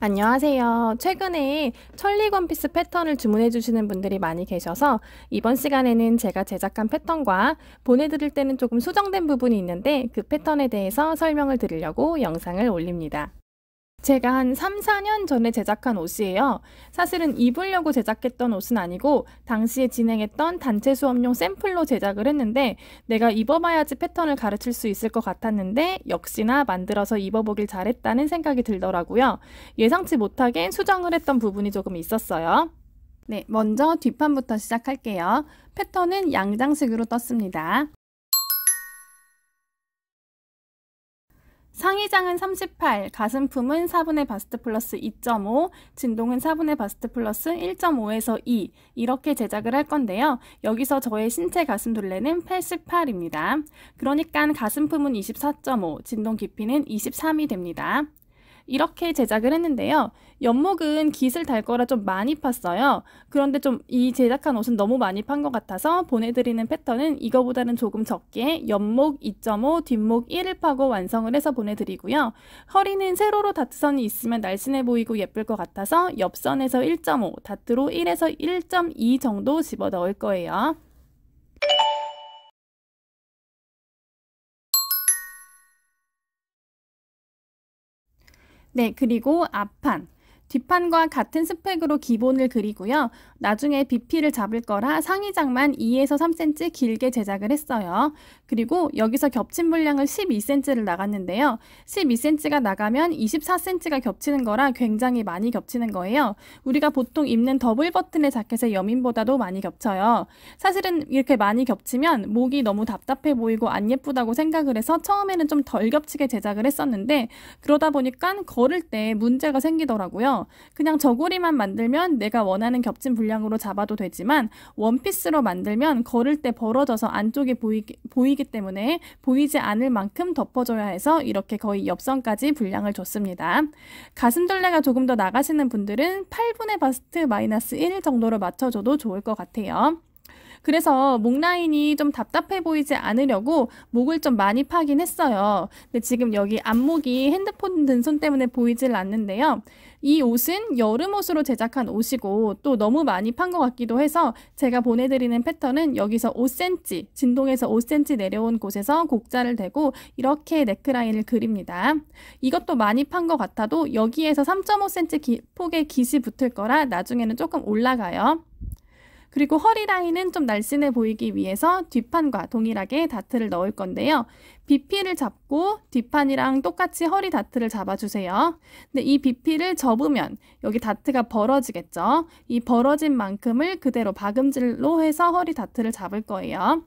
안녕하세요. 최근에 천리 원피스 패턴을 주문해 주시는 분들이 많이 계셔서 이번 시간에는 제가 제작한 패턴과 보내드릴 때는 조금 수정된 부분이 있는데 그 패턴에 대해서 설명을 드리려고 영상을 올립니다. 제가 한 3, 4년 전에 제작한 옷이에요. 사실은 입으려고 제작했던 옷은 아니고 당시에 진행했던 단체 수업용 샘플로 제작을 했는데 내가 입어봐야지 패턴을 가르칠 수 있을 것 같았는데 역시나 만들어서 입어보길 잘했다는 생각이 들더라고요. 예상치 못하게 수정을 했던 부분이 조금 있었어요. 네, 먼저 뒷판부터 시작할게요. 패턴은 양장식으로 떴습니다. 상의장은 38, 가슴품은 4분의 바스트 플러스 2.5, 진동은 4분의 바스트 플러스 1.5에서 2 이렇게 제작을 할 건데요. 여기서 저의 신체 가슴 둘레는 88입니다. 그러니까 가슴품은 24.5, 진동 깊이는 23이 됩니다. 이렇게 제작을 했는데요. 연목은 깃을 달 거라 좀 많이 팠어요. 그런데 좀 이 제작한 옷은 너무 많이 판 것 같아서 보내드리는 패턴은 이거보다는 조금 적게 연목 2.5, 뒷목 1을 파고 완성을 해서 보내드리고요. 허리는 세로로 다트선이 있으면 날씬해 보이고 예쁠 것 같아서 옆선에서 1.5, 다트로 1에서 1.2 정도 집어 넣을 거예요. 네, 그리고 앞판. 뒷판과 같은 스펙으로 기본을 그리고요. 나중에 BP를 잡을 거라 상의장만 2에서 3cm 길게 제작을 했어요. 그리고 여기서 겹친 물량을 12cm를 나갔는데요. 12cm가 나가면 24cm가 겹치는 거라 굉장히 많이 겹치는 거예요. 우리가 보통 입는 더블 버튼의 자켓의 여민보다도 많이 겹쳐요. 사실은 이렇게 많이 겹치면 목이 너무 답답해 보이고 안 예쁘다고 생각을 해서 처음에는 좀 덜 겹치게 제작을 했었는데 그러다 보니까 걸을 때 문제가 생기더라고요. 그냥 저고리만 만들면 내가 원하는 겹친 분량으로 잡아도 되지만 원피스로 만들면 걸을 때 벌어져서 안쪽이 보이기, 보이기 때문에 보이지 않을 만큼 덮어줘야 해서 이렇게 거의 옆선까지 분량을 줬습니다. 가슴둘레가 조금 더 나가시는 분들은 8분의 바스트 마이너스 1 정도로 맞춰줘도 좋을 것 같아요. 그래서 목 라인이 좀 답답해 보이지 않으려고 목을 좀 많이 파긴 했어요. 근데 지금 여기 앞목이 핸드폰 든 손 때문에 보이질 않는데요. 이 옷은 여름 옷으로 제작한 옷이고 또 너무 많이 판 것 같기도 해서 제가 보내드리는 패턴은 여기서 5cm, 진동에서 5cm 내려온 곳에서 곡자를 대고 이렇게 넥크라인을 그립니다. 이것도 많이 판 것 같아도 여기에서 3.5cm 폭의 깃이 붙을 거라 나중에는 조금 올라가요. 그리고 허리 라인은 좀 날씬해 보이기 위해서 뒷판과 동일하게 다트를 넣을 건데요. BP를 잡고 뒷판이랑 똑같이 허리 다트를 잡아주세요. 근데 이 BP를 접으면 여기 다트가 벌어지겠죠. 이 벌어진 만큼을 그대로 박음질로 해서 허리 다트를 잡을 거예요.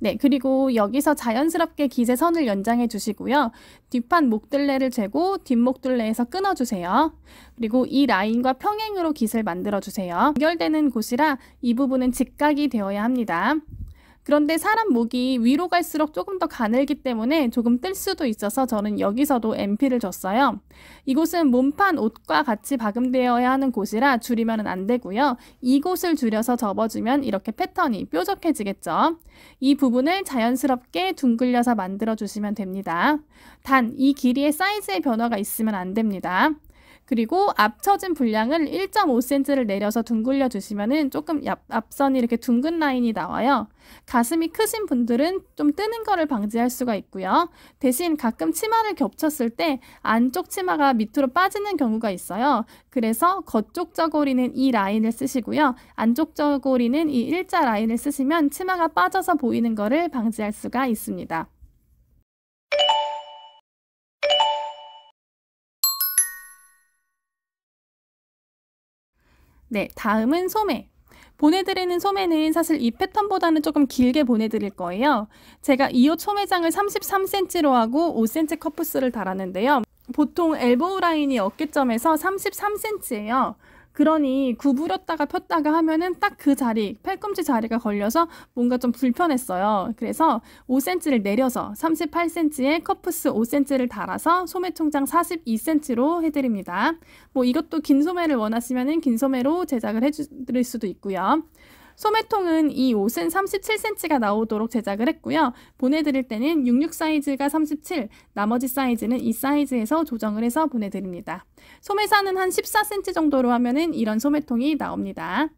네, 그리고 여기서 자연스럽게 기세선을 연장해 주시고요. 뒷판 목둘레를 재고 뒷목둘레에서 끊어주세요. 그리고 이 라인과 평행으로 깃을 만들어주세요. 연결되는 곳이라 이 부분은 직각이 되어야 합니다. 그런데 사람 목이 위로 갈수록 조금 더 가늘기 때문에 조금 뜰 수도 있어서 저는 여기서도 MP를 줬어요. 이곳은 몸판 옷과 같이 박음되어야 하는 곳이라 줄이면 안 되고요. 이곳을 줄여서 접어주면 이렇게 패턴이 뾰족해지겠죠. 이 부분을 자연스럽게 둥글려서 만들어주시면 됩니다. 단, 이 길이의 사이즈의 변화가 있으면 안 됩니다. 그리고 앞처진 분량을 1.5cm를 내려서 둥글려 주시면은 조금 앞, 앞선이 이렇게 둥근 라인이 나와요. 가슴이 크신 분들은 좀 뜨는 거를 방지할 수가 있고요. 대신 가끔 치마를 겹쳤을 때 안쪽 치마가 밑으로 빠지는 경우가 있어요. 그래서 겉쪽 저고리는 이 라인을 쓰시고요. 안쪽 저고리는 이 일자 라인을 쓰시면 치마가 빠져서 보이는 거를 방지할 수가 있습니다. 네, 다음은 소매. 보내드리는 소매는 사실 이 패턴보다는 조금 길게 보내드릴 거예요. 제가 2호 소매장을 33cm로 하고 5cm 커프스를 달았는데요. 보통 엘보우 라인이 어깨점에서 33cm예요. 그러니 구부렸다가 폈다가 하면은 딱 그 자리, 팔꿈치 자리가 걸려서 뭔가 좀 불편했어요. 그래서 5cm를 내려서 38cm에 커프스 5cm를 달아서 소매 총장 42cm로 해드립니다. 뭐 이것도 긴 소매를 원하시면은 긴 소매로 제작을 해드릴 수도 있고요. 소매통은 이 옷은 37cm가 나오도록 제작을 했고요. 보내드릴 때는 66 사이즈가 37, 나머지 사이즈는 이 사이즈에서 조정을 해서 보내드립니다. 소매사는 한 14cm 정도로 하면은 이런 소매통이 나옵니다.